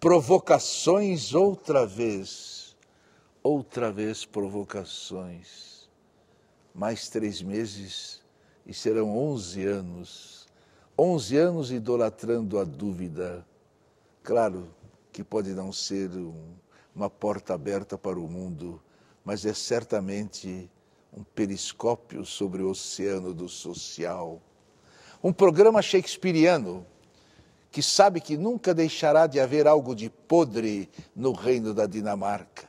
Provocações outra vez, outra vez provocações. Mais três meses e serão onze anos. Onze anos idolatrando a dúvida. Claro que pode não ser um, uma porta aberta para o mundo, mas é certamente um periscópio sobre o oceano do social. Um programa shakespeariano que sabe que nunca deixará de haver algo de podre no reino da Dinamarca.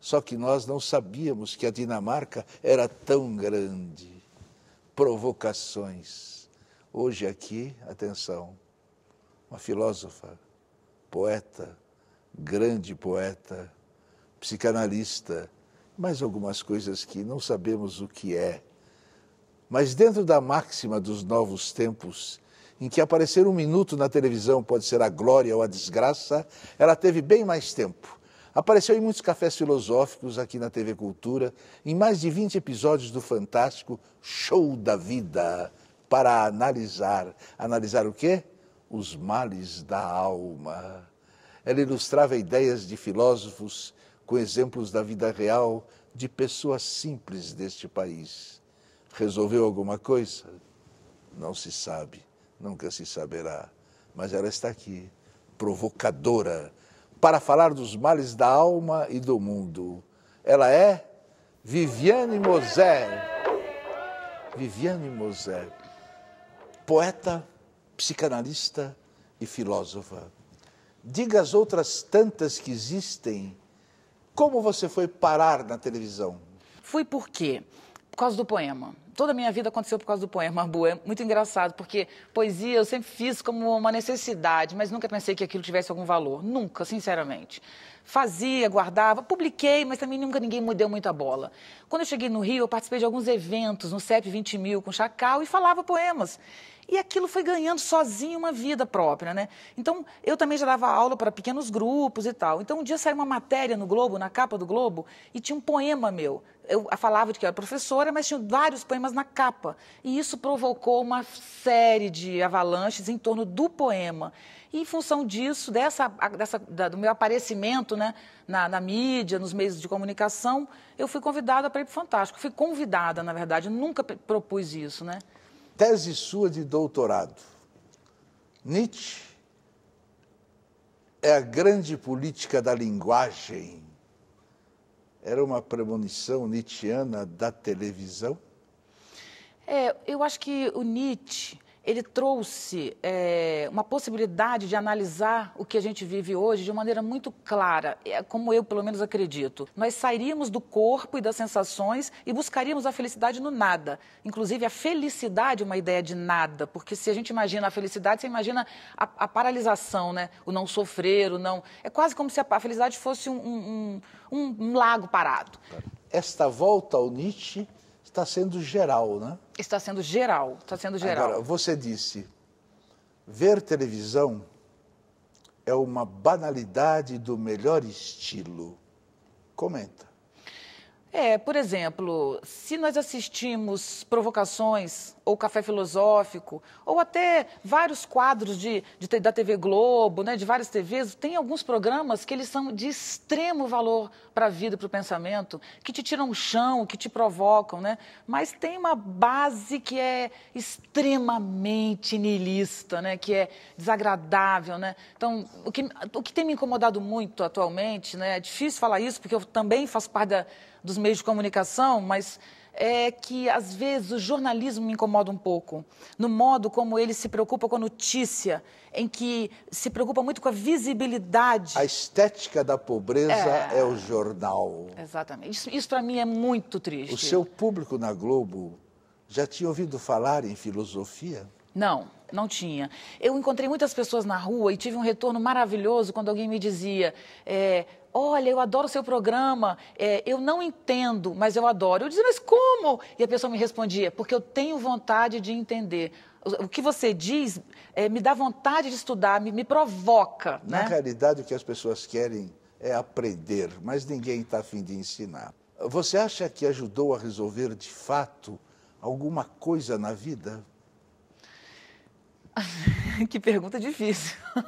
Só que nós não sabíamos que a Dinamarca era tão grande. Provocações. Hoje aqui, atenção, uma filósofa, poeta, grande poeta, psicanalista, mais algumas coisas que não sabemos o que é. Mas dentro da máxima dos novos tempos, em que aparecer um minuto na televisão pode ser a glória ou a desgraça, ela teve bem mais tempo. Apareceu em muitos cafés filosóficos aqui na TV Cultura, em mais de 20 episódios do fantástico Show da Vida, para analisar. Analisar o quê? Os males da alma. Ela ilustrava ideias de filósofos com exemplos da vida real de pessoas simples deste país. Resolveu alguma coisa? Não se sabe nunca se saberá. Mas ela está aqui, provocadora, para falar dos males da alma e do mundo. Ela é Viviane Moser. Viviane Moser, poeta, psicanalista e filósofa. Diga as outras tantas que existem. Como você foi parar na televisão? Fui por quê? Por causa do poema toda a minha vida aconteceu por causa do poema Arbu. É muito engraçado, porque poesia eu sempre fiz como uma necessidade, mas nunca pensei que aquilo tivesse algum valor. Nunca, sinceramente fazia, guardava, publiquei, mas também nunca ninguém me deu muito a bola. Quando eu cheguei no Rio, eu participei de alguns eventos no CEP 20 mil com Chacal e falava poemas. E aquilo foi ganhando sozinho uma vida própria, né? Então, eu também já dava aula para pequenos grupos e tal. Então, um dia saiu uma matéria no Globo, na capa do Globo, e tinha um poema meu. Eu falava de que eu era professora, mas tinha vários poemas na capa. E isso provocou uma série de avalanches em torno do poema. E em função disso, dessa, dessa da, do meu aparecimento né, na, na, mídia, nos meios de comunicação, eu fui convidada para ir para o Fantástico. Fui convidada, na verdade, nunca propus isso. Né? Tese sua de doutorado. Nietzsche é a grande política da linguagem. Era uma premonição nietzschiana da televisão? É, eu acho que o Nietzsche ele trouxe é, uma possibilidade de analisar o que a gente vive hoje de maneira muito clara, é, como eu, pelo menos, acredito. Nós sairíamos do corpo e das sensações e buscaríamos a felicidade no nada. Inclusive, a felicidade é uma ideia de nada, porque se a gente imagina a felicidade, você imagina a, a paralisação, né? o não sofrer, o não. É quase como se a, felicidade fosse um, um, um, um lago parado. Esta volta ao Nietzsche está sendo geral, né? Está sendo geral, está sendo geral. Agora, você disse, ver televisão é uma banalidade do melhor estilo. Comenta. É, por exemplo, se nós assistimos Provocações, ou Café Filosófico, ou até vários quadros de, de, da TV Globo, né, de várias TVs, tem alguns programas que eles são de extremo valor para a vida para o pensamento, que te tiram o chão, que te provocam, né? Mas tem uma base que é extremamente niilista, né? Que é desagradável, né? Então, o que, o que tem me incomodado muito atualmente, né? É difícil falar isso, porque eu também faço parte da dos meios de comunicação, mas é que às vezes o jornalismo me incomoda um pouco, no modo como ele se preocupa com a notícia, em que se preocupa muito com a visibilidade. A estética da pobreza é, é o jornal. Exatamente. Isso, isso para mim é muito triste. O seu público na Globo já tinha ouvido falar em filosofia? Não, não tinha. Eu encontrei muitas pessoas na rua e tive um retorno maravilhoso quando alguém me dizia: é, Olha, eu adoro o seu programa, é, eu não entendo, mas eu adoro. Eu dizia, mas como? E a pessoa me respondia, porque eu tenho vontade de entender. O, que você diz é, me dá vontade de estudar, me, me provoca. Na né? realidade, o que as pessoas querem é aprender, mas ninguém está afim de ensinar. Você acha que ajudou a resolver de fato alguma coisa na vida? que pergunta difícil.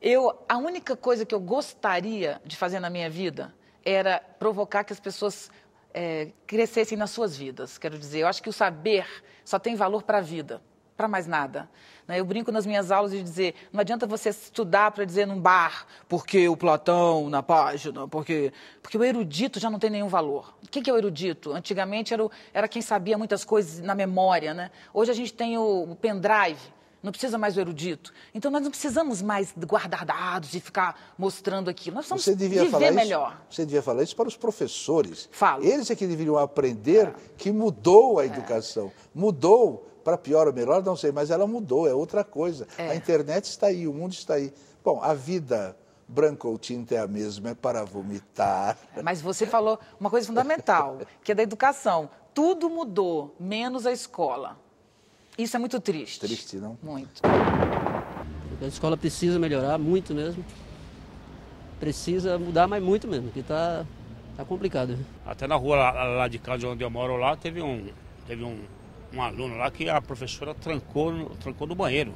Eu, a única coisa que eu gostaria de fazer na minha vida era provocar que as pessoas é, crescessem nas suas vidas. Quero dizer, eu acho que o saber só tem valor para a vida, para mais nada. Né? Eu brinco nas minhas aulas de dizer, não adianta você estudar para dizer num bar, porque o Platão na página, porque porque o erudito já não tem nenhum valor. O que é o erudito? Antigamente era, o, era quem sabia muitas coisas na memória, né? Hoje a gente tem o, o pendrive não precisa mais o erudito. Então nós não precisamos mais guardar dados e ficar mostrando aquilo. Nós somos Você devia viver falar melhor. Isso, você devia falar isso para os professores. Falo. Eles é que deveriam aprender é. que mudou a é. educação. É. Mudou para pior ou melhor, não sei, mas ela mudou, é outra coisa. É. A internet está aí, o mundo está aí. Bom, a vida branca ou tinta é a mesma, é para vomitar. É, mas você falou uma coisa fundamental, que é da educação. Tudo mudou, menos a escola. Isso é muito triste. Triste, não? Muito. A escola precisa melhorar muito mesmo. Precisa mudar, mas muito mesmo, que está tá complicado. Até na rua lá, lá de casa onde eu moro lá, teve um, teve um, um aluno lá que a professora trancou, trancou no banheiro.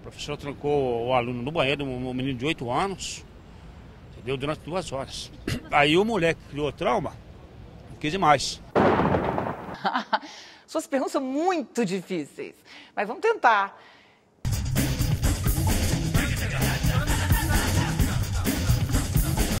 A professora trancou o aluno no banheiro, um menino de 8 anos, deu durante duas horas. Aí o moleque criou trauma, não quis mais. Suas perguntas são muito difíceis, mas vamos tentar.